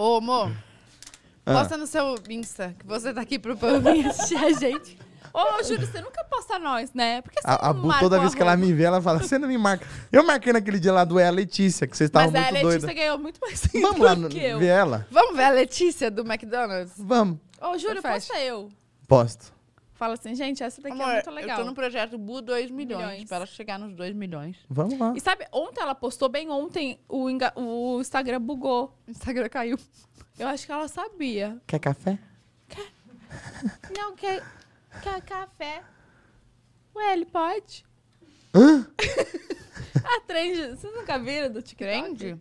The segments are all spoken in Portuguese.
Ô, amor, ah. posta no seu Insta que você tá aqui pro povo a gente. Ô, Júlio, você nunca posta nós, né? Porque a, a Bu, toda vez que ela me vê, ela fala: Você não me marca. Eu marquei naquele dia lá do É a Letícia, que vocês estavam muito doidos. Mas a Letícia ganhou muito mais Vamos lá que eu. ver ela. Vamos ver a Letícia do McDonald's? Vamos. Ô, Júlio, posta eu. Posto. Fala assim, gente, essa daqui é Amor, é muito legal. Eu tô no projeto Bu 2 milhões, milhões. pra ela chegar nos 2 milhões. Vamos lá. E sabe, ontem ela postou, bem ontem, o, Inga, o Instagram bugou. O Instagram caiu. Eu acho que ela sabia. Quer café? Quer... Não, quer... quer café. Ué, ele pode? Hã? a trend, vocês nunca viram do TikTok? Trend?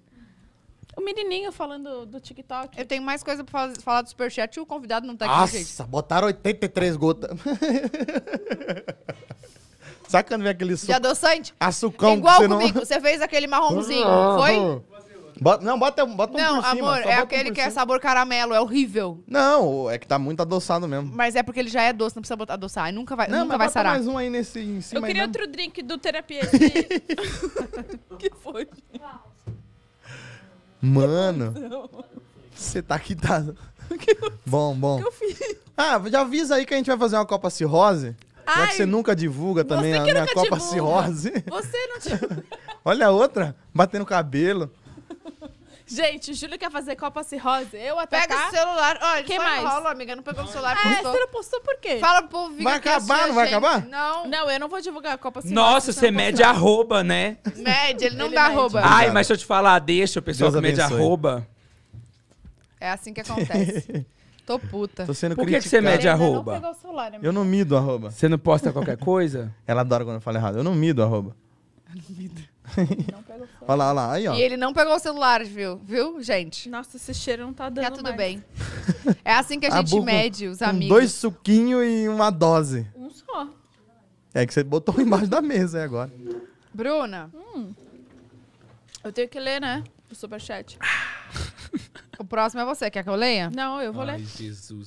O menininho falando do TikTok. Eu tenho mais coisa pra falar do Superchat e o convidado não tá aqui. Nossa, gente. botaram 83 gotas. Sabe quando vem aquele suco? De adoçante? Açucão. Igual comigo, não... você fez aquele marronzinho, foi? Bota, não, bota, bota um Não, cima, amor, é aquele um que é sabor caramelo, é horrível. Não, é que tá muito adoçado mesmo. Mas é porque ele já é doce, não precisa botar adoçar. Aí nunca vai, não, nunca vai sarar. mais um aí nesse em cima. Eu queria outro drink do terapia. que foi? Ah, Mano. Você tá quitado. Tá? Eu, bom, bom. Ah, já avisa aí que a gente vai fazer uma Copa Cirrose. Ai, já que você nunca divulga também a minha Copa divulga. Cirrose. Você não divulga. Olha a outra, batendo cabelo. Gente, o Júlio quer fazer Copa Cirrose. Eu até. Pega cá. Tá. o celular. Olha, Quem mais? Enrola, amiga. Não pegou o celular. É, postou. você não postou por quê? Fala pro povo Vai acabar, né, não vai acabar? Não. Não, eu não vou divulgar a Copa Cirrose. Nossa, você mede arroba, né? Mede, ele não ele dá mede. arroba. Ai, mas deixa eu te falar, deixa o pessoal que mede arroba. É assim que acontece. Tô puta. Tô sendo Por que, que você mede arroba? Não celular, né, eu não mido arroba. Você não posta qualquer coisa? Ela adora quando eu falo errado. Eu não mido arroba. Eu não mido. Olha lá, olha lá. Aí, ó. E ele não pegou o celular, viu? Viu, gente? Nossa, esse cheiro não tá dando Tá tudo mais. bem. É assim que a ah, gente Abu mede os amigos. dois suquinhos e uma dose. Um só. É que você botou embaixo da mesa aí agora. Bruna, hum. Eu tenho que ler, né? O superchat. o próximo é você. Quer que eu leia? Não, eu vou ler. Ai, Jesus.